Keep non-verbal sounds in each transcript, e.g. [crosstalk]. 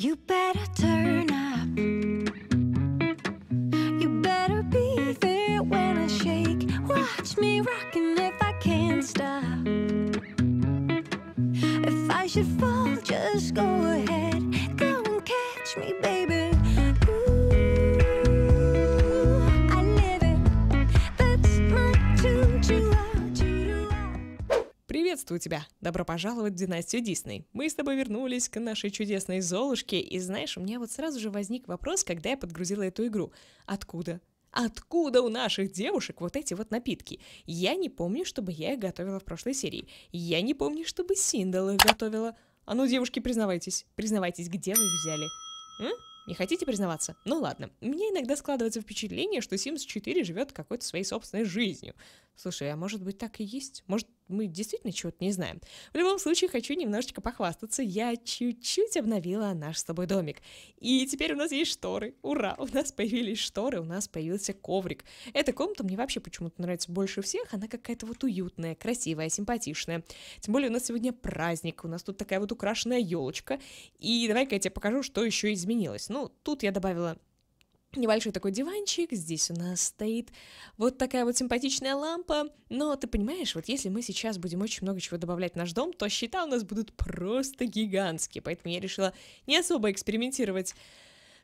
You better turn up. You better be there when I shake. Watch me rocking if I can't stop. If I should fall, just go ahead. Приветствую тебя! Добро пожаловать в династию Дисней. Мы с тобой вернулись к нашей чудесной Золушке, и знаешь, у меня вот сразу же возник вопрос, когда я подгрузила эту игру. Откуда? Откуда у наших девушек вот эти вот напитки? Я не помню, чтобы я их готовила в прошлой серии. Я не помню, чтобы Синдал их готовила. А ну, девушки, признавайтесь. Признавайтесь, где вы их взяли? М? Не хотите признаваться? Ну ладно. Мне иногда складывается впечатление, что Sims 4 живет какой-то своей собственной жизнью. Слушай, а может быть так и есть? Может, мы действительно чего-то не знаем. В любом случае, хочу немножечко похвастаться. Я чуть-чуть обновила наш с тобой домик. И теперь у нас есть шторы. Ура! У нас появились шторы, у нас появился коврик. Эта комната мне вообще почему-то нравится больше всех. Она какая-то вот уютная, красивая, симпатичная. Тем более у нас сегодня праздник. У нас тут такая вот украшенная елочка. И давай-ка я тебе покажу, что еще изменилось. Ну, тут я добавила небольшой такой диванчик, здесь у нас стоит вот такая вот симпатичная лампа, но ты понимаешь, вот если мы сейчас будем очень много чего добавлять в наш дом, то счета у нас будут просто гигантские, поэтому я решила не особо экспериментировать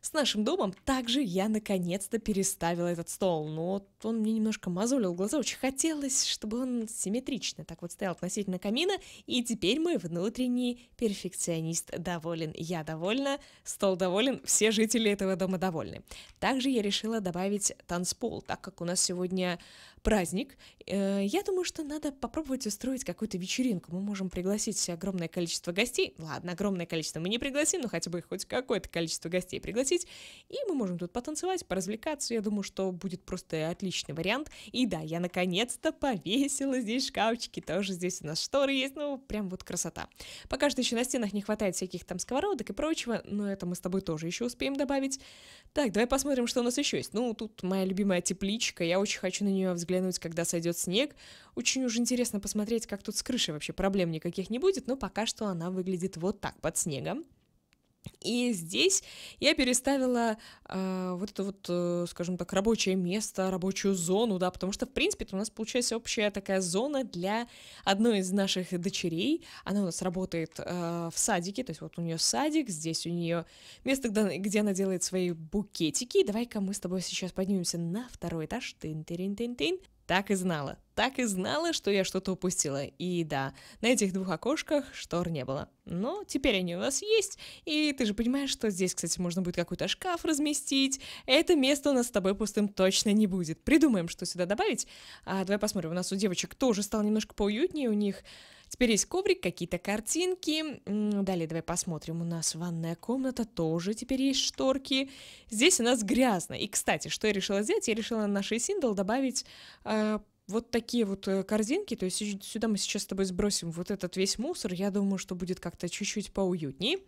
с нашим домом также я наконец-то переставила этот стол, но ну он мне немножко мозолил глаза, очень хотелось, чтобы он симметрично так вот стоял относительно камина, и теперь мой внутренний перфекционист доволен, я довольна, стол доволен, все жители этого дома довольны. Также я решила добавить танцпол, так как у нас сегодня праздник. Э, я думаю, что надо попробовать устроить какую-то вечеринку. Мы можем пригласить огромное количество гостей. Ладно, огромное количество мы не пригласим, но хотя бы хоть какое-то количество гостей пригласить. И мы можем тут потанцевать, поразвлекаться. Я думаю, что будет просто отличный вариант. И да, я наконец-то повесила здесь шкафчики. Тоже здесь у нас шторы есть. Ну, прям вот красота. Пока что еще на стенах не хватает всяких там сковородок и прочего, но это мы с тобой тоже еще успеем добавить. Так, давай посмотрим, что у нас еще есть. Ну, тут моя любимая тепличка. Я очень хочу на нее взглянуть глянуть, когда сойдет снег. Очень уж интересно посмотреть, как тут с крышей вообще проблем никаких не будет, но пока что она выглядит вот так под снегом. И здесь я переставила э, вот это вот, э, скажем так, рабочее место, рабочую зону, да, потому что, в принципе, у нас получается общая такая зона для одной из наших дочерей. Она у нас работает э, в садике, то есть вот у нее садик, здесь у нее место, где, она делает свои букетики. Давай-ка мы с тобой сейчас поднимемся на второй этаж. Тын-тын-тын-тын. Так и знала. Так и знала, что я что-то упустила. И да, на этих двух окошках штор не было. Но теперь они у нас есть, и ты же понимаешь, что здесь, кстати, можно будет какой-то шкаф разместить. Это место у нас с тобой пустым точно не будет. Придумаем, что сюда добавить. А, давай посмотрим, у нас у девочек тоже стало немножко поуютнее, у них Теперь есть коврик, какие-то картинки. Далее давай посмотрим. У нас ванная комната, тоже теперь есть шторки. Здесь у нас грязно. И, кстати, что я решила взять? Я решила на нашей синдл добавить э, вот такие вот э, корзинки, то есть сюда мы сейчас с тобой сбросим вот этот весь мусор, я думаю, что будет как-то чуть-чуть поуютнее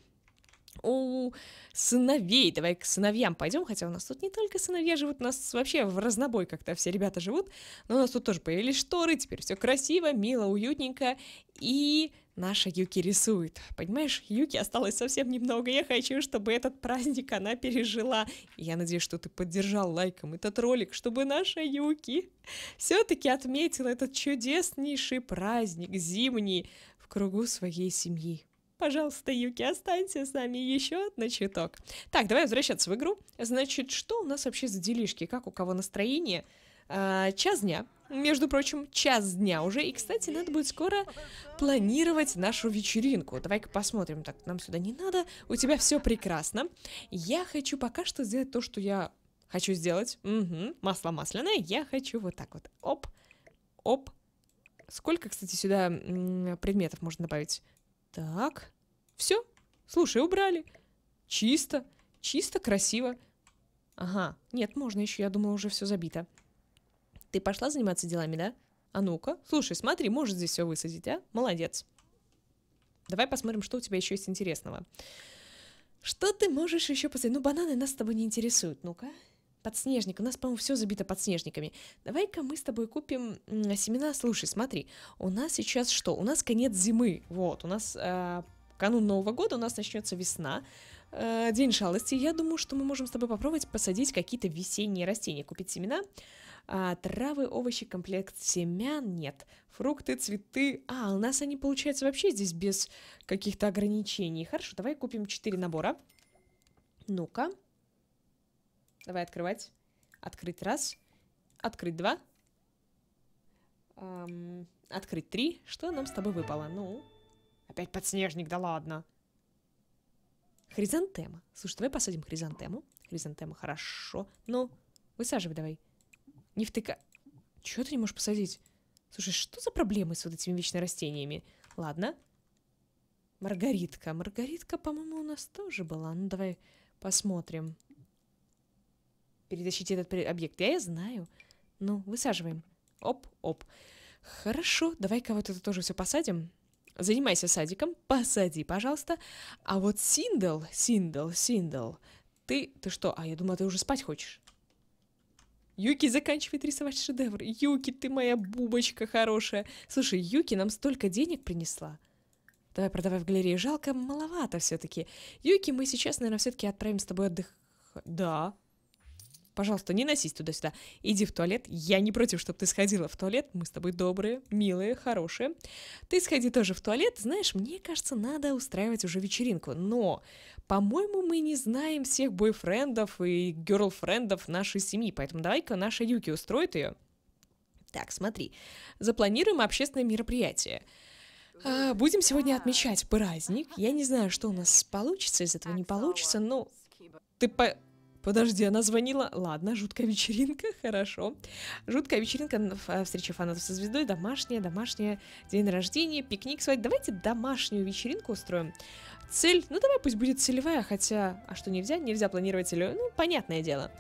у сыновей. Давай к сыновьям пойдем, хотя у нас тут не только сыновья живут, у нас вообще в разнобой как-то все ребята живут, но у нас тут тоже появились шторы, теперь все красиво, мило, уютненько, и наша Юки рисует. Понимаешь, Юки осталось совсем немного, я хочу, чтобы этот праздник она пережила. я надеюсь, что ты поддержал лайком этот ролик, чтобы наша Юки все-таки отметила этот чудеснейший праздник зимний в кругу своей семьи. Пожалуйста, Юки, останься с нами еще на чуток. Так, давай возвращаться в игру. Значит, что у нас вообще за делишки? Как у кого настроение? А, час дня. Между прочим, час дня уже. И, кстати, надо будет скоро планировать нашу вечеринку. Давай-ка посмотрим. Так, нам сюда не надо. У тебя все прекрасно. Я хочу пока что сделать то, что я хочу сделать. Угу. Масло масляное. Я хочу вот так вот. Оп. Оп. Сколько, кстати, сюда предметов можно добавить? Так, все. Слушай, убрали. Чисто, чисто, красиво. Ага, нет, можно еще, я думала, уже все забито. Ты пошла заниматься делами, да? А ну-ка, слушай, смотри, может здесь все высадить, а? Молодец. Давай посмотрим, что у тебя еще есть интересного. Что ты можешь еще посмотреть? Ну, бананы нас с тобой не интересуют. Ну-ка, подснежник. У нас, по-моему, все забито подснежниками. Давай-ка мы с тобой купим семена. Слушай, смотри, у нас сейчас что? У нас конец зимы. Вот, у нас э, канун Нового года, у нас начнется весна. Э, день шалости. Я думаю, что мы можем с тобой попробовать посадить какие-то весенние растения. Купить семена. А, травы, овощи, комплект семян нет. Фрукты, цветы. А, у нас они, получается, вообще здесь без каких-то ограничений. Хорошо, давай купим 4 набора. Ну-ка. Давай открывать. Открыть раз. Открыть два. Эм, открыть три. Что нам с тобой выпало? Ну, опять подснежник, да ладно. Хризантема. Слушай, давай посадим хризантему. Хризантема, хорошо. Ну, высаживай давай. Не втыка... Чего ты не можешь посадить? Слушай, что за проблемы с вот этими вечными растениями? Ладно. Маргаритка. Маргаритка, по-моему, у нас тоже была. Ну, давай посмотрим перетащить этот объект. Я, я знаю. Ну, высаживаем. Оп, оп. Хорошо, давай-ка вот это тоже все посадим. Занимайся садиком, посади, пожалуйста. А вот Синдал, Синдал, Синдал, ты, ты что? А я думала, ты уже спать хочешь. Юки заканчивает рисовать шедевр. Юки, ты моя бубочка хорошая. Слушай, Юки нам столько денег принесла. Давай продавай в галерее. Жалко, маловато все-таки. Юки, мы сейчас, наверное, все-таки отправим с тобой отдых... Да, пожалуйста, не носись туда-сюда, иди в туалет, я не против, чтобы ты сходила в туалет, мы с тобой добрые, милые, хорошие, ты сходи тоже в туалет, знаешь, мне кажется, надо устраивать уже вечеринку, но, по-моему, мы не знаем всех бойфрендов и герлфрендов нашей семьи, поэтому давай-ка наша Юки устроит ее. Так, смотри, запланируем общественное мероприятие. А, будем сегодня отмечать праздник. Я не знаю, что у нас получится, из этого не получится, но ты по... Подожди, она звонила. Ладно, жуткая вечеринка, [laughs] хорошо. Жуткая вечеринка, встреча фанатов со звездой, домашняя, домашняя, день рождения, пикник свадьба. Давайте домашнюю вечеринку устроим. Цель, ну давай пусть будет целевая, хотя, а что нельзя? Нельзя планировать целевую, ну, понятное дело.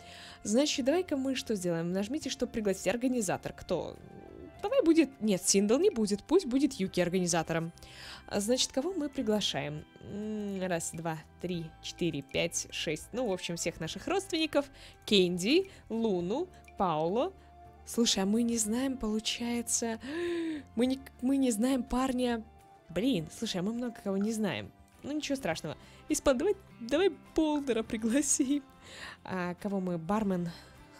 Значит, давай-ка мы что сделаем? Нажмите, что пригласить организатор. Кто? Давай будет... Нет, Синдл не будет. Пусть будет Юки организатором. Значит, кого мы приглашаем? Раз, два, три, четыре, пять, шесть. Ну, в общем, всех наших родственников. Кенди, Луну, Пауло. Слушай, а мы не знаем, получается... Мы не, мы не знаем парня... Блин, слушай, а мы много кого не знаем. Ну, ничего страшного. Испан, давай, давай Болдера пригласим. А, кого мы? Бармен.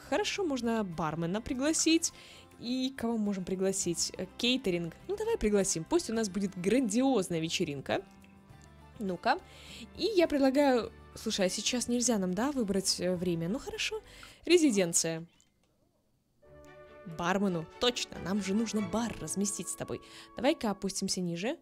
Хорошо, можно бармена пригласить. И кого можем пригласить? Э, кейтеринг. Ну, давай пригласим. Пусть у нас будет грандиозная вечеринка. Ну-ка. И я предлагаю... Слушай, а сейчас нельзя нам, да, выбрать э, время? Ну, хорошо. Резиденция. Бармену. Точно, нам же нужно бар разместить с тобой. Давай-ка опустимся ниже.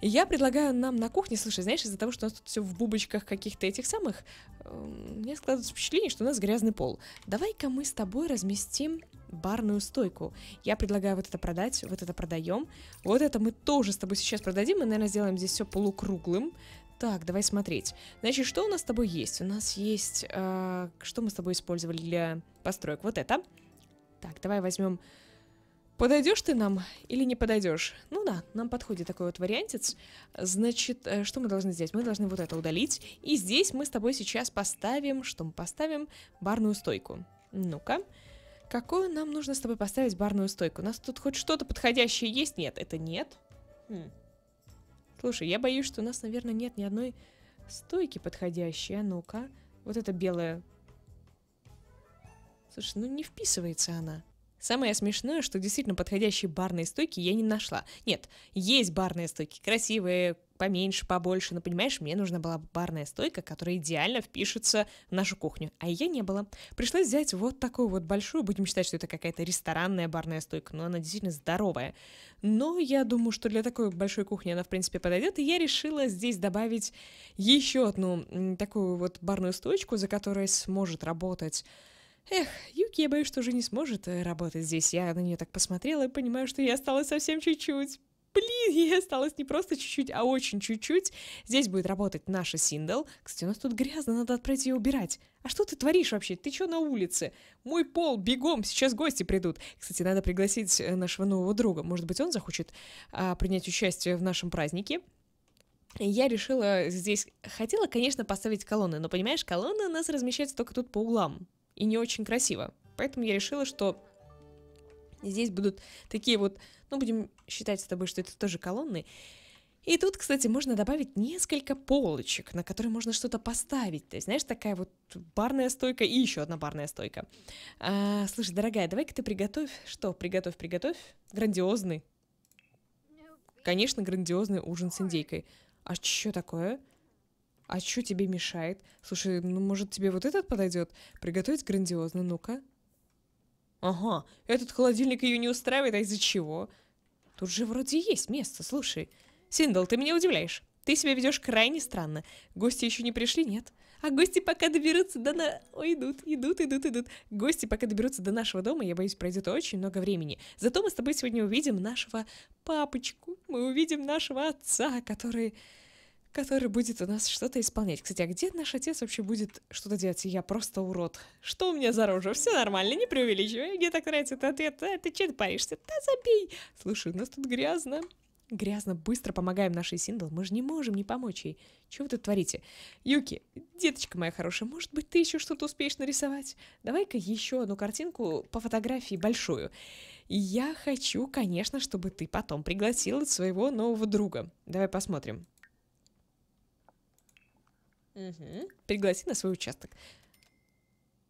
Я предлагаю нам на кухне, слушай, знаешь, из-за того, что у нас тут все в бубочках каких-то этих самых, эм, мне складывается впечатление, что у нас грязный пол. Давай-ка мы с тобой разместим барную стойку. Я предлагаю вот это продать, вот это продаем. Вот это мы тоже с тобой сейчас продадим. Мы, наверное, сделаем здесь все полукруглым. Так, давай смотреть. Значит, что у нас с тобой есть? У нас есть... Э, что мы с тобой использовали для построек? Вот это. Так, давай возьмем... Подойдешь ты нам или не подойдешь? Ну да, нам подходит такой вот вариантец. Значит, э, что мы должны сделать? Мы должны вот это удалить. И здесь мы с тобой сейчас поставим... Что мы поставим? Барную стойку. Ну-ка. Какую нам нужно с тобой поставить барную стойку? У нас тут хоть что-то подходящее есть? Нет, это нет. Хм. Слушай, я боюсь, что у нас, наверное, нет ни одной стойки подходящей. А ну-ка. Вот эта белая. Слушай, ну не вписывается она. Самое смешное, что действительно подходящие барные стойки я не нашла. Нет, есть барные стойки, красивые, поменьше, побольше. Но, понимаешь, мне нужна была барная стойка, которая идеально впишется в нашу кухню. А ее не было. Пришлось взять вот такую вот большую. Будем считать, что это какая-то ресторанная барная стойка, но она действительно здоровая. Но я думаю, что для такой большой кухни она, в принципе, подойдет. И я решила здесь добавить еще одну такую вот барную стойку, за которой сможет работать Эх, Юки, я боюсь, что уже не сможет э, работать здесь. Я на нее так посмотрела и понимаю, что я осталась совсем чуть-чуть блин, ей осталось не просто чуть-чуть, а очень чуть-чуть. Здесь будет работать наша Синдал. Кстати, у нас тут грязно, надо отправить ее убирать. А что ты творишь вообще? Ты что на улице? Мой пол, бегом, сейчас гости придут. Кстати, надо пригласить э, нашего нового друга. Может быть, он захочет а, принять участие в нашем празднике. Я решила здесь... Хотела, конечно, поставить колонны, но, понимаешь, колонны у нас размещаются только тут по углам. И не очень красиво. Поэтому я решила, что и здесь будут такие вот, ну, будем считать с тобой, что это тоже колонны. И тут, кстати, можно добавить несколько полочек, на которые можно что-то поставить. То есть, знаешь, такая вот барная стойка и еще одна барная стойка. А, слушай, дорогая, давай-ка ты приготовь... Что? Приготовь, приготовь. Грандиозный. Конечно, грандиозный ужин с индейкой. А что такое? А что тебе мешает? Слушай, ну может тебе вот этот подойдет? Приготовить грандиозный, ну-ка. Ага, этот холодильник ее не устраивает, а из-за чего? Тут же вроде есть место, слушай. Синдал, ты меня удивляешь. Ты себя ведешь крайне странно. Гости еще не пришли, нет? А гости пока доберутся до на... Ой, идут, идут, идут, идут. Гости пока доберутся до нашего дома, я боюсь, пройдет очень много времени. Зато мы с тобой сегодня увидим нашего папочку. Мы увидим нашего отца, который который будет у нас что-то исполнять. Кстати, а где наш отец вообще будет что-то делать? Я просто урод. Что у меня за рожа? Все нормально, не преувеличивай. Мне так нравится этот ответ. А, ты че ты паришься? Да забей! Слушай, у нас тут грязно. Грязно, быстро помогаем нашей Синдл. Мы же не можем не помочь ей. Чего вы тут творите? Юки, деточка моя хорошая, может быть, ты еще что-то успеешь нарисовать? Давай-ка еще одну картинку по фотографии большую. я хочу, конечно, чтобы ты потом пригласила своего нового друга. Давай посмотрим. Угу. Пригласи на свой участок.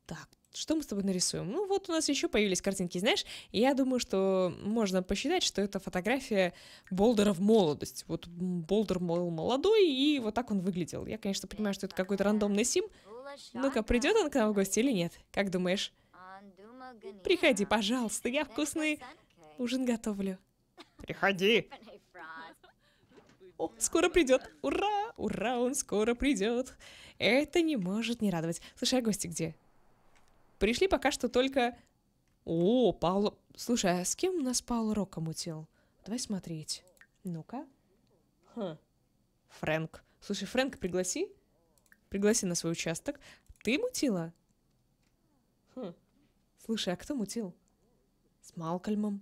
Так, что мы с тобой нарисуем? Ну, вот у нас еще появились картинки, знаешь, я думаю, что можно посчитать, что это фотография Болдера в молодость. Вот Болдер был молодой, и вот так он выглядел. Я, конечно, понимаю, что это какой-то рандомный сим. Ну-ка, придет он к нам в гости или нет? Как думаешь? Приходи, пожалуйста, я вкусный ужин готовлю. Приходи. О, скоро придет! Ура! Ура, он скоро придет! Это не может не радовать. Слушай, а гости где? Пришли пока что только... О, Пауло... Слушай, а с кем у нас Пауло Рокко мутил? Давай смотреть. Ну-ка. Хм. Фрэнк. Слушай, Фрэнк, пригласи. Пригласи на свой участок. Ты мутила? Хм. Слушай, а кто мутил? С Малкольмом.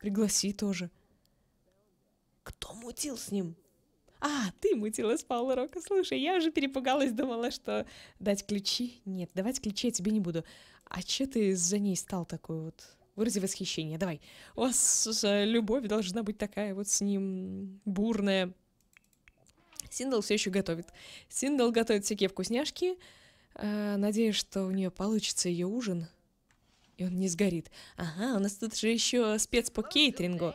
Пригласи тоже. Кто мутил с ним? А, ты мутила с Паула Рока. Слушай, я уже перепугалась, думала, что дать ключи. Нет, давать ключи я тебе не буду. А че ты за ней стал такой вот? Вырази восхищение, давай. У вас любовь должна быть такая вот с ним бурная. Синдал все еще готовит. Синдал готовит всякие вкусняшки. А, надеюсь, что у нее получится ее ужин. И он не сгорит. Ага, у нас тут же еще спец по кейтрингу.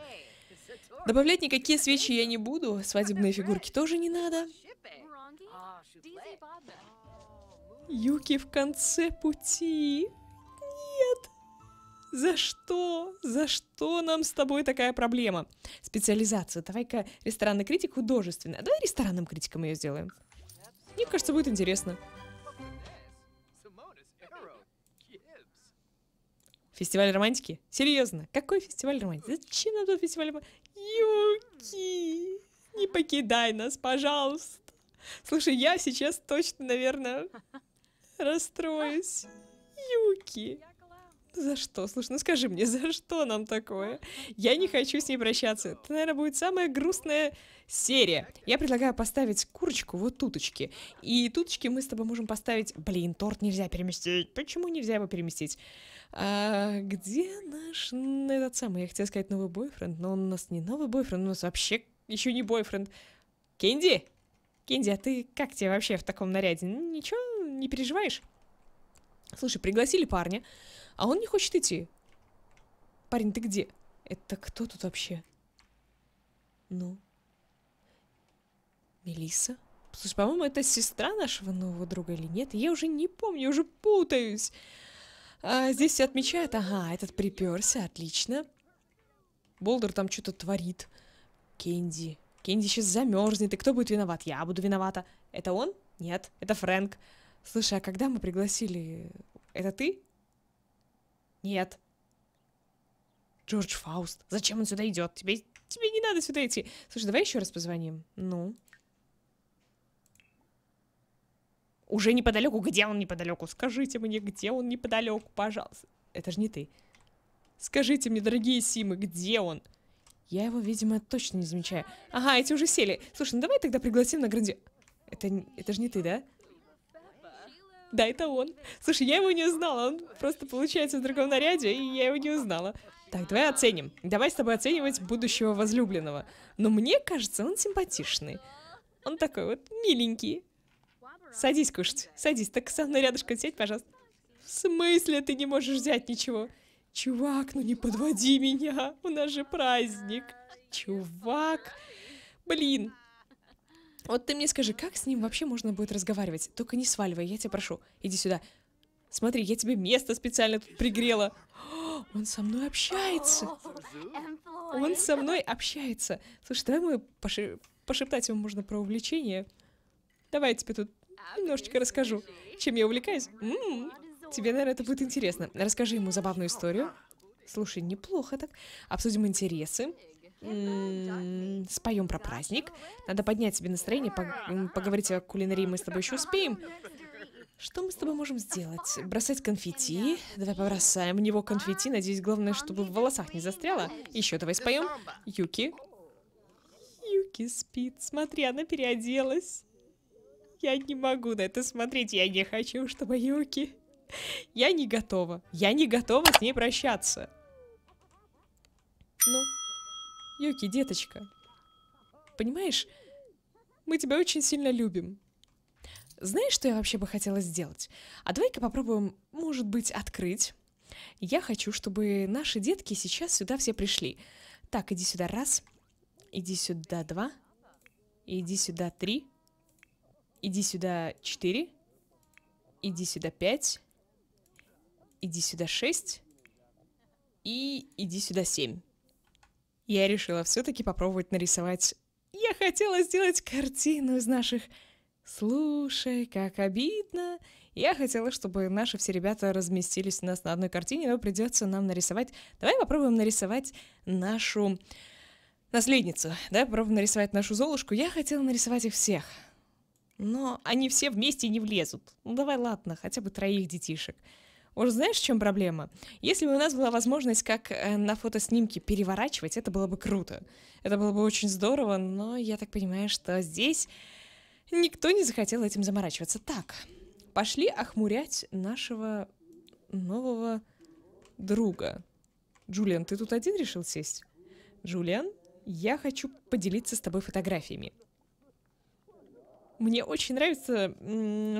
Добавлять никакие свечи я не буду, свадебные фигурки тоже не надо. Юки в конце пути. Нет. За что? За что нам с тобой такая проблема? Специализация. Давай-ка ресторанный критик художественный. А давай ресторанным критиком ее сделаем. Мне кажется, будет интересно. Фестиваль романтики? Серьезно, какой фестиваль романтики? Зачем нам тут фестиваль романтики? Юки, не покидай нас, пожалуйста. Слушай, я сейчас точно, наверное, расстроюсь. Юки. За что? Слушай, ну скажи мне, за что нам такое? Я не хочу с ней прощаться. Это, наверное, будет самая грустная серия. Я предлагаю поставить курочку вот туточки. И туточки мы с тобой можем поставить... Блин, торт нельзя переместить. Почему нельзя его переместить? А где наш этот самый? Я хотела сказать новый бойфренд, но он у нас не новый бойфренд, у нас вообще еще не бойфренд. Кенди! Кенди, а ты как тебе вообще в таком наряде? Ничего, не переживаешь? Слушай, пригласили парня, а он не хочет идти. Парень, ты где? Это кто тут вообще? Ну? Мелиса? Слушай, по-моему, это сестра нашего нового друга или нет? Я уже не помню, я уже путаюсь. А, здесь все отмечают. Ага, этот приперся, отлично. Болдер там что-то творит. Кенди. Кенди сейчас замерзнет. И кто будет виноват? Я буду виновата. Это он? Нет. Это Фрэнк. Слушай, а когда мы пригласили... Это ты? Нет. Джордж Фауст. Зачем он сюда идет? Тебе, тебе не надо сюда идти. Слушай, давай еще раз позвоним. Ну. уже неподалеку. Где он неподалеку? Скажите мне, где он неподалеку, пожалуйста. Это же не ты. Скажите мне, дорогие Симы, где он? Я его, видимо, точно не замечаю. Ага, эти уже сели. Слушай, ну давай тогда пригласим на гранди... Это, это же не ты, да? Да, это он. Слушай, я его не узнала. Он просто, получается, в другом наряде, и я его не узнала. Так, давай оценим. Давай с тобой оценивать будущего возлюбленного. Но мне кажется, он симпатичный. Он такой вот миленький. Садись кушать. Садись. Так со мной рядышком сядь, пожалуйста. В смысле ты не можешь взять ничего? Чувак, ну не подводи меня. У нас же праздник. Чувак. Блин. Вот ты мне скажи, как с ним вообще можно будет разговаривать? Только не сваливай, я тебя прошу. Иди сюда. Смотри, я тебе место специально тут пригрела. [gasps] он со мной общается. Он со мной общается. Слушай, давай мы поши пошептать ему можно про увлечение. Давай я тебе тут немножечко расскажу, чем я увлекаюсь. М-м-м. Тебе, наверное, это будет интересно. Расскажи ему забавную историю. Слушай, неплохо так. Обсудим интересы. М-м, споем про праздник. Надо поднять себе настроение, поговорить о кулинарии мы с тобой еще успеем. Что мы с тобой можем сделать? Бросать конфетти. Давай побросаем в него конфетти. Надеюсь, главное, чтобы в волосах не застряло. Еще давай споем. Юки. Юки спит. Смотри, она переоделась. Я не могу на это смотреть, я не хочу, чтобы Юки... Я не готова. Я не готова с ней прощаться. Ну, Юки, деточка. Понимаешь, мы тебя очень сильно любим. Знаешь, что я вообще бы хотела сделать? А давай-ка попробуем, может быть, открыть. Я хочу, чтобы наши детки сейчас сюда все пришли. Так, иди сюда раз, иди сюда два, иди сюда три, Иди сюда 4. Иди сюда 5. Иди сюда 6. И иди сюда 7. Я решила все-таки попробовать нарисовать. Я хотела сделать картину из наших «Слушай, как обидно!» Я хотела, чтобы наши все ребята разместились у нас на одной картине, но придется нам нарисовать... Давай попробуем нарисовать нашу наследницу, да, попробуем нарисовать нашу Золушку. Я хотела нарисовать их всех, но они все вместе не влезут. Ну давай, ладно, хотя бы троих детишек. Уж знаешь, в чем проблема? Если бы у нас была возможность как э, на фотоснимке переворачивать, это было бы круто. Это было бы очень здорово, но я так понимаю, что здесь никто не захотел этим заморачиваться. Так, пошли охмурять нашего нового друга. Джулиан, ты тут один решил сесть? Джулиан, я хочу поделиться с тобой фотографиями. Мне очень нравится,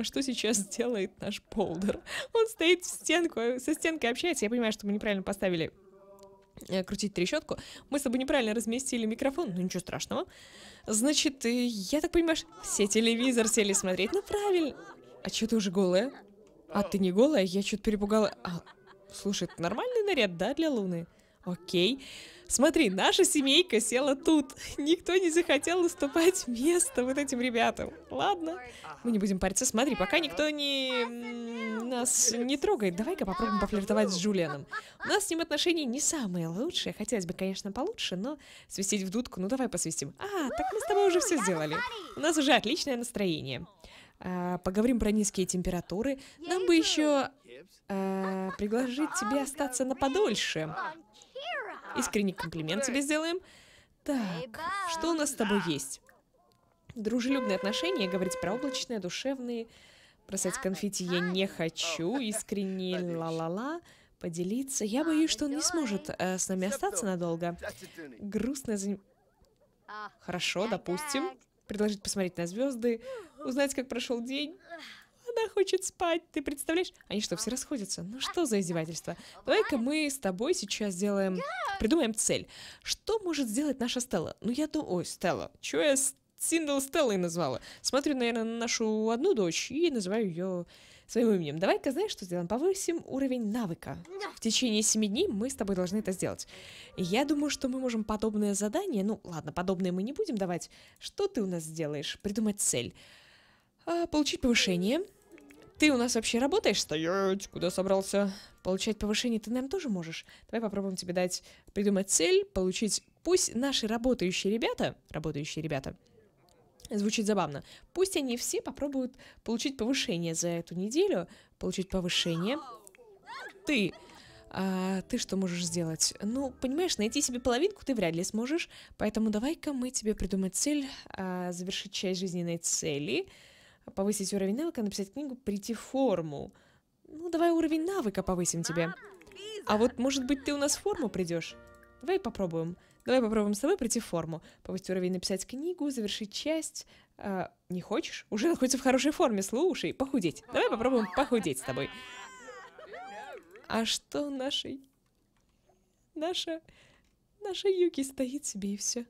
что сейчас [laughs] делает наш Болдер. Он стоит в стенку, э, со стенкой общается. Я понимаю, что мы неправильно поставили э, крутить трещотку. Мы с тобой неправильно разместили микрофон, но ну, ничего страшного. Значит, э, я так понимаю, все телевизор сели смотреть. Ну правильно. А что ты уже голая? А ты не голая? Я что-то перепугала. А, слушай, это нормальный наряд, да, для Луны? Окей. Смотри, наша семейка села тут. Никто не захотел уступать место вот этим ребятам. Ладно, мы не будем париться. Смотри, пока никто не... нас не трогает, давай-ка попробуем пофлиртовать с Джулианом. У нас с ним отношения не самые лучшие. Хотелось бы, конечно, получше, но свистеть в дудку, ну давай посвистим. А, так мы с тобой уже все сделали. У нас уже отличное настроение. А, поговорим про низкие температуры. Нам бы еще а, предложить тебе остаться на подольше. Искренний комплимент тебе сделаем. Так, что у нас с тобой есть? Дружелюбные отношения, говорить про облачные, душевные. Бросать конфетти я не хочу, [laughs] искренне ла-ла-ла. Поделиться. Я боюсь, что он не сможет э, с нами остаться надолго. Грустно за заним... Хорошо, допустим. Предложить посмотреть на звезды, узнать, как прошел день она хочет спать, ты представляешь? Они что, все расходятся? Ну что за издевательство? Давай-ка мы с тобой сейчас сделаем... Придумаем цель. Что может сделать наша Стелла? Ну я думаю... Ой, Стелла, чё я Синдл Стеллой назвала? Смотрю, наверное, на нашу одну дочь и называю ее своим именем. Давай-ка, знаешь, что сделаем? Повысим уровень навыка. В течение семи дней мы с тобой должны это сделать. Я думаю, что мы можем подобное задание... Ну, ладно, подобное мы не будем давать. Что ты у нас сделаешь? Придумать цель. А, получить повышение. Ты у нас вообще работаешь? Стоять! Куда собрался? Получать повышение ты, нам тоже можешь. Давай попробуем тебе дать, придумать цель, получить... Пусть наши работающие ребята... Работающие ребята... Звучит забавно. Пусть они все попробуют получить повышение за эту неделю. Получить повышение. Ты. А ты что можешь сделать? Ну, понимаешь, найти себе половинку ты вряд ли сможешь. Поэтому давай-ка мы тебе придумаем цель, а, завершить часть жизненной цели повысить уровень навыка, написать книгу, прийти в форму. Ну, давай уровень навыка повысим тебе. А вот, может быть, ты у нас в форму придешь? Давай попробуем. Давай попробуем с тобой прийти в форму. Повысить уровень, написать книгу, завершить часть. А, не хочешь? Уже находится в хорошей форме, слушай, похудеть. Давай попробуем похудеть с тобой. А что нашей... Наша... Наша Юки стоит себе и все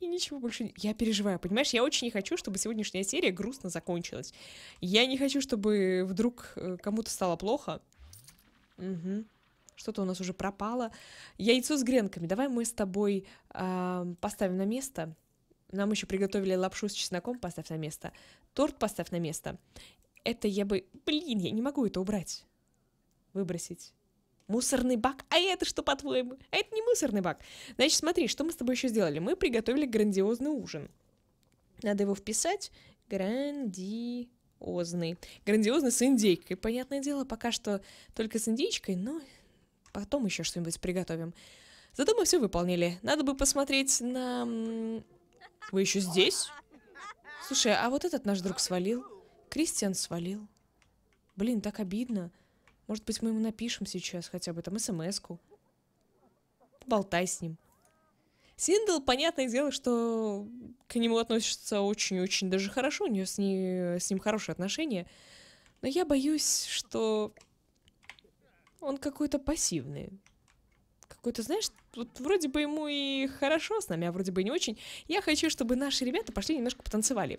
и ничего больше Я переживаю, понимаешь? Я очень не хочу, чтобы сегодняшняя серия грустно закончилась. Я не хочу, чтобы вдруг э, кому-то стало плохо. Угу. Что-то у нас уже пропало. Яйцо с гренками. Давай мы с тобой э, поставим на место. Нам еще приготовили лапшу с чесноком, поставь на место. Торт поставь на место. Это я бы... Блин, я не могу это убрать. Выбросить мусорный бак. А это что, по-твоему? А это не мусорный бак. Значит, смотри, что мы с тобой еще сделали? Мы приготовили грандиозный ужин. Надо его вписать. грандиозный. Грандиозный с индейкой. Понятное дело, пока что только с индейкой, но потом еще что-нибудь приготовим. Зато мы все выполнили. Надо бы посмотреть на... Вы еще здесь? Слушай, а вот этот наш друг свалил. Кристиан свалил. Блин, так обидно. Может быть, мы ему напишем сейчас хотя бы там смс-ку. Болтай с ним. Синдл, понятное дело, что к нему относится очень-очень даже хорошо, у нее с, ней, с ним хорошие отношения. Но я боюсь, что он какой-то пассивный. Какой-то, знаешь, вот вроде бы ему и хорошо с нами, а вроде бы и не очень. Я хочу, чтобы наши ребята пошли немножко потанцевали.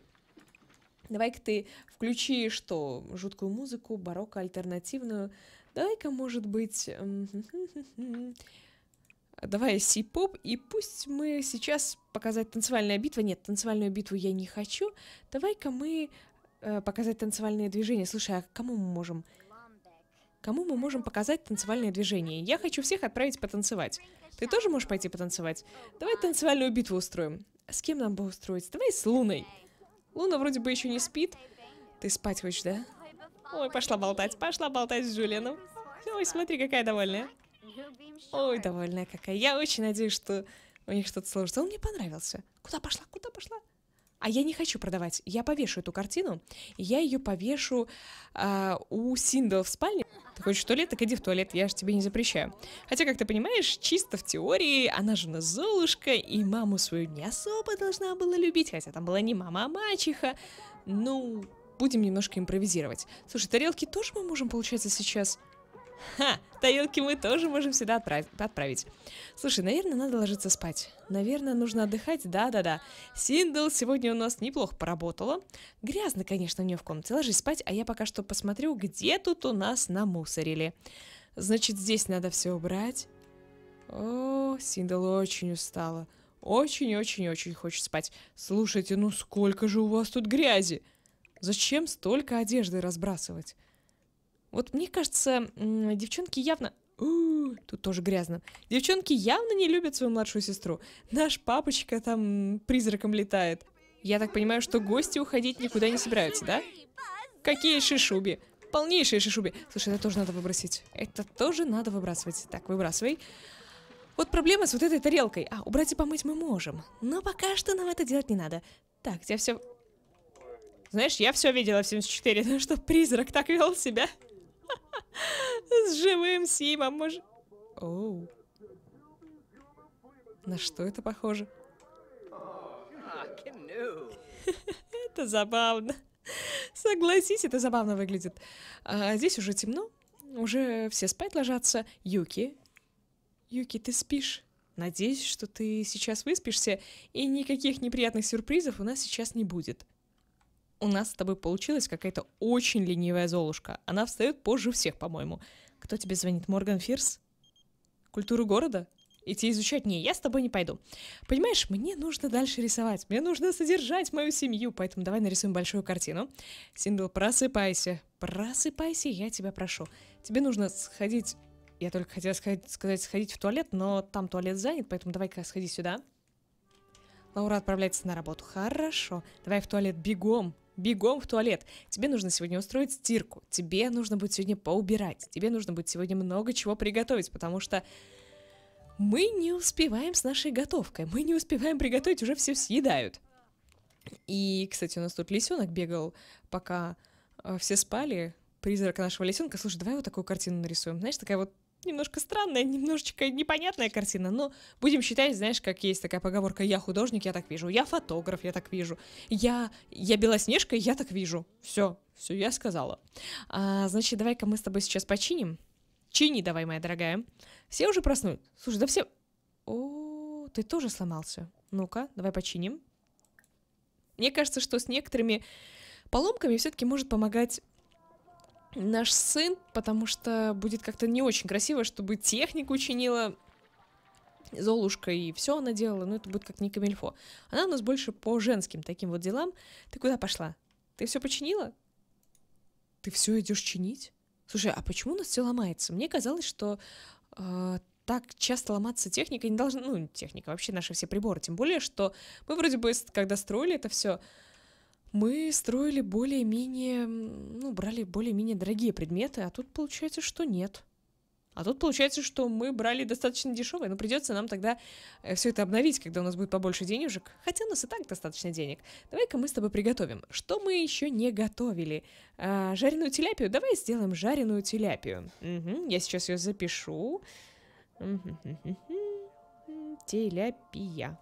Давай-ка ты включи что? Жуткую музыку, барокко, альтернативную. Давай-ка, может быть... [laughs] Давай си-поп, и пусть мы сейчас показать танцевальная битва. Нет, танцевальную битву я не хочу. Давай-ка мы э, показать танцевальные движения. Слушай, а кому мы можем? Кому мы можем показать танцевальные движения? Я хочу всех отправить потанцевать. Ты тоже можешь пойти потанцевать? Давай танцевальную битву устроим. А с кем нам бы устроить? Давай с Луной. Луна вроде бы еще не спит. Ты спать хочешь, да? Ой, пошла болтать, пошла болтать с Джулианом. Ой, смотри, какая довольная. Ой, довольная какая. Я очень надеюсь, что у них что-то сложится. Он мне понравился. Куда пошла, куда пошла? А я не хочу продавать. Я повешу эту картину. Я ее повешу э, у Синдала в спальне. Ты хочешь в туалет, так иди в туалет, я же тебе не запрещаю. Хотя, как ты понимаешь, чисто в теории, она на Золушка, и маму свою не особо должна была любить, хотя там была не мама, а мачеха. Ну, будем немножко импровизировать. Слушай, тарелки тоже мы можем, получается, сейчас Ха, тарелки мы тоже можем сюда отправить. Слушай, наверное, надо ложиться спать. Наверное, нужно отдыхать, да-да-да. Синдл сегодня у нас неплохо поработала. Грязно, конечно, у нее в комнате. Ложись спать, а я пока что посмотрю, где тут у нас намусорили. Значит, здесь надо все убрать. О, Синдл очень устала. Очень-очень-очень хочет спать. Слушайте, ну сколько же у вас тут грязи? Зачем столько одежды разбрасывать? Вот мне кажется, девчонки явно... тут тоже грязно. Девчонки явно не любят свою младшую сестру. Наш папочка там призраком летает. Я так понимаю, что гости уходить никуда не собираются, да? Какие шишуби? Полнейшие шишуби. Слушай, это тоже надо выбросить. Это тоже надо выбрасывать. Так, выбрасывай. Вот проблема с вот этой тарелкой. А, убрать и помыть мы можем. Но пока что нам это делать не надо. Так, я все... Знаешь, я все видела в 74, [laughs] что призрак так вел себя. [laughs] С живым Симом, может... Оу. На что это похоже? [laughs] это забавно. Согласись, это забавно выглядит. А здесь уже темно, уже все спать ложатся. Юки, Юки, ты спишь? Надеюсь, что ты сейчас выспишься, и никаких неприятных сюрпризов у нас сейчас не будет у нас с тобой получилась какая-то очень ленивая Золушка. Она встает позже всех, по-моему. Кто тебе звонит? Морган Фирс? Культуру города? Идти изучать? Не, я с тобой не пойду. Понимаешь, мне нужно дальше рисовать. Мне нужно содержать мою семью. Поэтому давай нарисуем большую картину. Синдл, просыпайся. Просыпайся, я тебя прошу. Тебе нужно сходить... Я только хотела сходить, сказать сходить в туалет, но там туалет занят, поэтому давай-ка сходи сюда. Лаура отправляется на работу. Хорошо. Давай в туалет бегом бегом в туалет. Тебе нужно сегодня устроить стирку, тебе нужно будет сегодня поубирать, тебе нужно будет сегодня много чего приготовить, потому что мы не успеваем с нашей готовкой, мы не успеваем приготовить, уже все съедают. И, кстати, у нас тут лисенок бегал, пока э, все спали, Призрак нашего лисенка. Слушай, давай вот такую картину нарисуем. Знаешь, такая вот немножко странная, [laughs] немножечко непонятная картина, но будем считать, знаешь, как есть такая поговорка «я художник, я так вижу», «я фотограф, я так вижу», «я, я белоснежка, я так вижу». Все, все, я сказала. А, значит, давай-ка мы с тобой сейчас починим. Чини давай, моя дорогая. Все уже проснулись. Слушай, да все... О, ты тоже сломался. Ну-ка, давай починим. Мне кажется, что с некоторыми поломками все-таки может помогать наш сын, потому что будет как-то не очень красиво, чтобы техник учинила Золушка и все она делала, но это будет как не камильфо. Она у нас больше по женским таким вот делам. Ты куда пошла? Ты все починила? Ты все идешь чинить? Слушай, а почему у нас все ломается? Мне казалось, что э, так часто ломаться техника не должна, ну техника вообще наши все приборы, тем более, что мы вроде бы когда строили это все, мы строили более-менее, ну, брали более-менее дорогие предметы, а тут получается, что нет. А тут получается, что мы брали достаточно дешевые, но придется нам тогда э, все это обновить, когда у нас будет побольше денежек. Хотя у нас и так достаточно денег. Давай-ка мы с тобой приготовим. Что мы еще не готовили? А, жареную теляпию? Давай сделаем жареную теляпию. Угу, я сейчас ее запишу. Теляпия.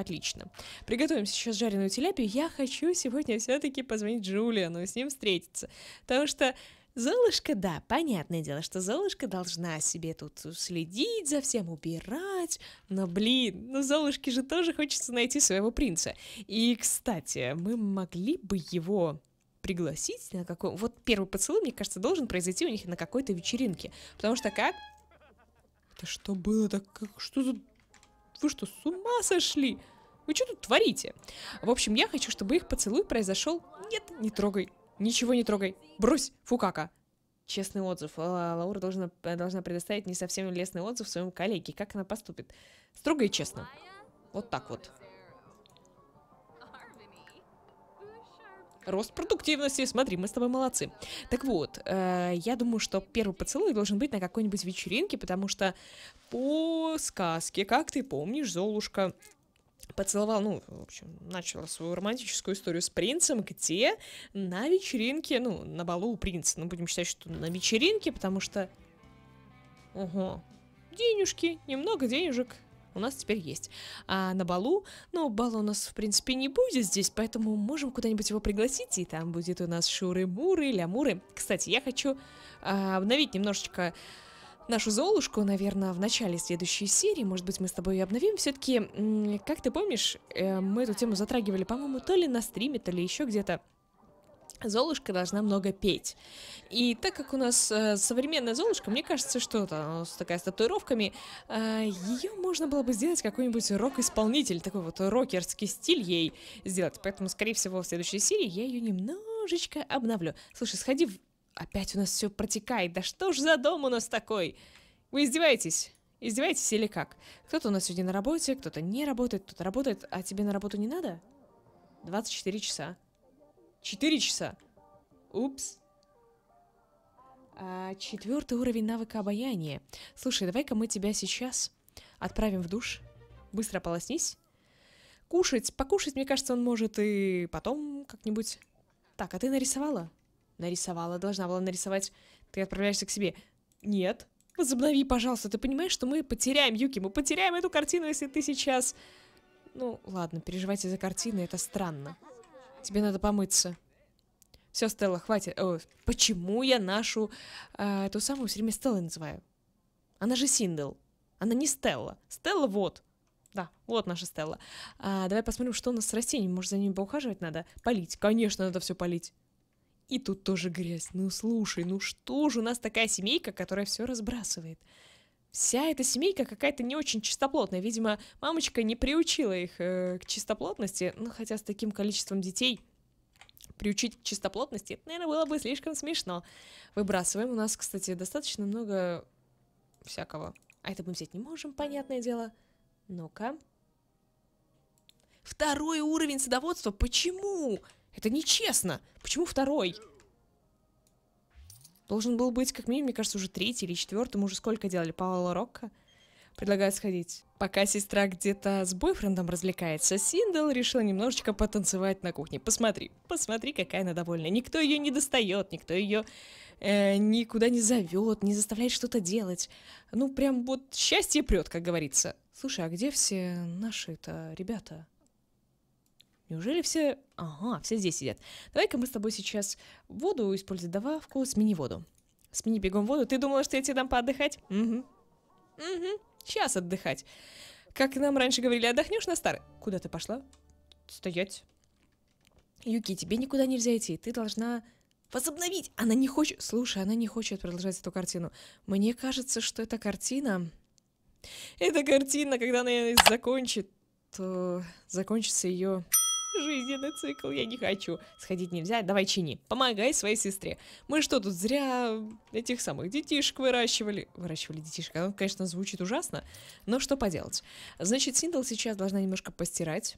Отлично. Приготовим сейчас жареную теляпию. Я хочу сегодня все-таки позвонить Джулиану и ну, с ним встретиться. Потому что Золушка, да, понятное дело, что Золушка должна себе тут следить, за всем убирать, но, блин, ну Золушке же тоже хочется найти своего принца. И, кстати, мы могли бы его пригласить на какой... Вот первый поцелуй, мне кажется, должен произойти у них на какой-то вечеринке, потому что как... Это что было так? Что тут вы что, с ума сошли? Вы что тут творите? В общем, я хочу, чтобы их поцелуй произошел. Нет, не трогай. Ничего не трогай. Брось, фукака. Честный отзыв. Лаура должна, э, должна предоставить не совсем лестный отзыв своему коллеге. Как она поступит? Строго и честно. Вот так вот. рост продуктивности. Смотри, мы с тобой молодцы. Так вот, э, я думаю, что первый поцелуй должен быть на какой-нибудь вечеринке, потому что по сказке, как ты помнишь, Золушка поцеловал, ну, в общем, начала свою романтическую историю с принцем, где на вечеринке, ну, на балу у принца, ну, будем считать, что на вечеринке, потому что... Ого, денежки, немного денежек, у нас теперь есть. А на балу, ну, бала у нас, в принципе, не будет здесь, поэтому можем куда-нибудь его пригласить, и там будет у нас шуры-муры, лямуры. Кстати, я хочу а, обновить немножечко нашу Золушку, наверное, в начале следующей серии, может быть, мы с тобой ее обновим. Все-таки, как ты помнишь, э, мы эту тему затрагивали, по-моему, то ли на стриме, то ли еще где-то. Золушка должна много петь. И так как у нас э, современная Золушка, мне кажется, что то с такая с татуировками, э, ее можно было бы сделать какой-нибудь рок-исполнитель, такой вот рокерский стиль ей сделать. Поэтому, скорее всего, в следующей серии я ее немножечко обновлю. Слушай, сходи в... Опять у нас все протекает. Да что ж за дом у нас такой? Вы издеваетесь? Издеваетесь или как? Кто-то у нас сегодня на работе, кто-то не работает, кто-то работает, а тебе на работу не надо? 24 часа. 4 часа. Упс. А, четвертый уровень навыка обаяния. Слушай, давай-ка мы тебя сейчас отправим в душ. Быстро полоснись. Кушать, покушать, мне кажется, он может и потом как-нибудь. Так, а ты нарисовала? Нарисовала, должна была нарисовать. Ты отправляешься к себе. Нет. Возобнови, пожалуйста. Ты понимаешь, что мы потеряем Юки, мы потеряем эту картину, если ты сейчас... Ну, ладно, переживайте за картину, это странно. Тебе надо помыться. Все, Стелла, хватит. О, э, почему я нашу э, эту самую все время Стеллой называю? Она же Синдел. Она не Стелла. Стелла вот. Да, вот наша Стелла. А, давай посмотрим, что у нас с растениями. Может, за ними поухаживать надо? Полить. Конечно, надо все полить. И тут тоже грязь. Ну слушай, ну что же у нас такая семейка, которая все разбрасывает? вся эта семейка какая-то не очень чистоплотная. Видимо, мамочка не приучила их э, к чистоплотности, ну хотя с таким количеством детей приучить к чистоплотности, это, наверное, было бы слишком смешно. Выбрасываем. У нас, кстати, достаточно много всякого. А это мы взять не можем, понятное дело. Ну-ка. Второй уровень садоводства? Почему? Это нечестно. Почему второй? Должен был быть, как минимум, мне кажется, уже третий или четвертый. Мы уже сколько делали? Паула Рокко предлагает сходить. Пока сестра где-то с бойфрендом развлекается, Синдал решила немножечко потанцевать на кухне. Посмотри, посмотри, какая она довольная. Никто ее не достает, никто ее э, никуда не зовет, не заставляет что-то делать. Ну, прям вот счастье прет, как говорится. Слушай, а где все наши-то ребята? Неужели все... Ага, все здесь сидят. Давай-ка мы с тобой сейчас воду используем. Добавку, смени воду. Смени бегом воду. Ты думала, что я тебе дам поотдыхать? Угу. Угу. Сейчас отдыхать. Как нам раньше говорили, отдохнешь на старый. Куда ты пошла? Стоять. Юки, тебе никуда нельзя идти. Ты должна возобновить. Она не хочет... Слушай, она не хочет продолжать эту картину. Мне кажется, что эта картина... Эта картина, когда она закончит, то э, закончится ее... Её жизненный цикл, я не хочу. Сходить нельзя, давай чини. Помогай своей сестре. Мы что тут зря этих самых детишек выращивали? Выращивали детишек, оно, конечно, звучит ужасно, но что поделать. Значит, Синдл сейчас должна немножко постирать.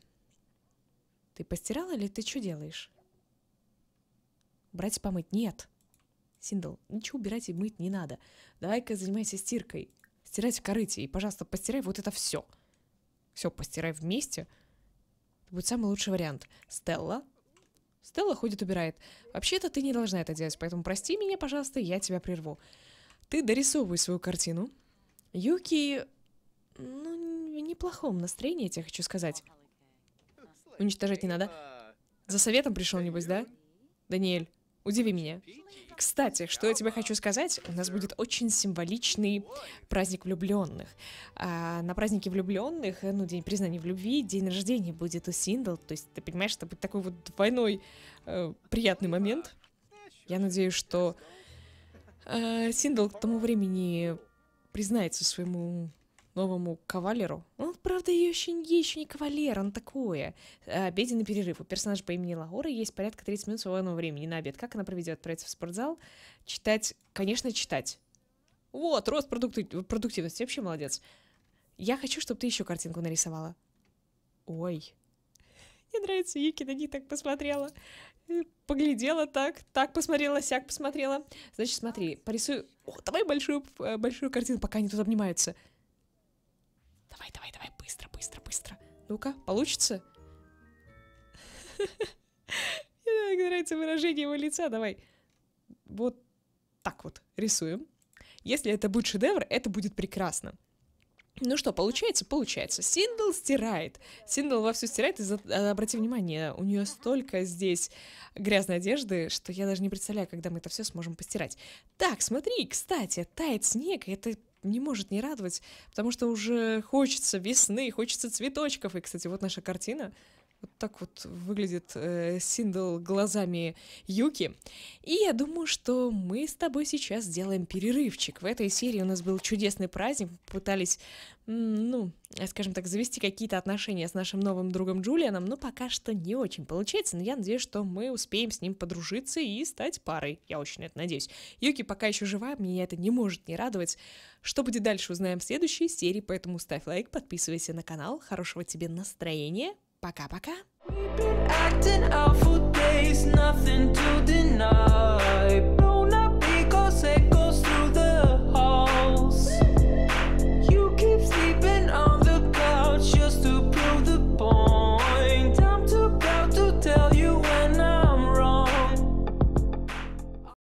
Ты постирала или ты что делаешь? Брать помыть? Нет. Синдл, ничего убирать и мыть не надо. Давай-ка занимайся стиркой. Стирать в корыте и, пожалуйста, постирай вот это все. Все постирай вместе будет самый лучший вариант. Стелла. Стелла ходит, убирает. Вообще-то ты не должна это делать, поэтому прости меня, пожалуйста, я тебя прерву. Ты дорисовывай свою картину. Юки... Ну, в неплохом настроении, я тебе хочу сказать. Уничтожать не надо. За советом пришел, небось, да? Даниэль. Удиви меня. Кстати, что я тебе хочу сказать, у нас будет очень символичный праздник влюбленных. А на празднике влюбленных, э, ну, день признания в любви, день рождения будет у Синдл. То есть, ты понимаешь, это будет такой вот двойной э, приятный момент. Я надеюсь, что э, Синдал к тому времени признается своему новому кавалеру. Он, правда, еще, еще не кавалер, он такое. Э, обеденный перерыв. У персонажа по имени Лаора есть порядка 30 минут свободного времени на обед. Как она проведет? Отправиться в спортзал? Читать? Конечно, читать. Вот, рост продуктив... продуктивности. Вообще молодец. Я хочу, чтобы ты еще картинку нарисовала. Ой. Мне нравится Юки, на них так посмотрела. Э, поглядела так, так посмотрела, сяк посмотрела. Значит, смотри, порисую... О, давай большую, э, большую картину, пока они тут обнимаются. Давай, давай, давай, быстро, быстро, быстро. Ну-ка, получится? Мне [laughs] так нравится выражение его лица. Давай. Вот так вот рисуем. Если это будет шедевр, это будет прекрасно. Ну что, получается? Получается. Синдл стирает. Синдл вовсю стирает. И за... А, обрати внимание, у нее столько здесь грязной одежды, что я даже не представляю, когда мы это все сможем постирать. Так, смотри, кстати, тает снег, и это не может не радовать, потому что уже хочется весны, хочется цветочков. И, кстати, вот наша картина, вот так вот выглядит э, сингл глазами Юки. И я думаю, что мы с тобой сейчас сделаем перерывчик. В этой серии у нас был чудесный праздник. Мы пытались, ну, э, скажем так, завести какие-то отношения с нашим новым другом Джулианом, но пока что не очень получается. Но я надеюсь, что мы успеем с ним подружиться и стать парой. Я очень на это надеюсь. Юки пока еще жива, меня это не может не радовать. Что будет дальше, узнаем в следующей серии, поэтому ставь лайк, подписывайся на канал. Хорошего тебе настроения. Baka baka. We've been acting out for days, nothing to deny.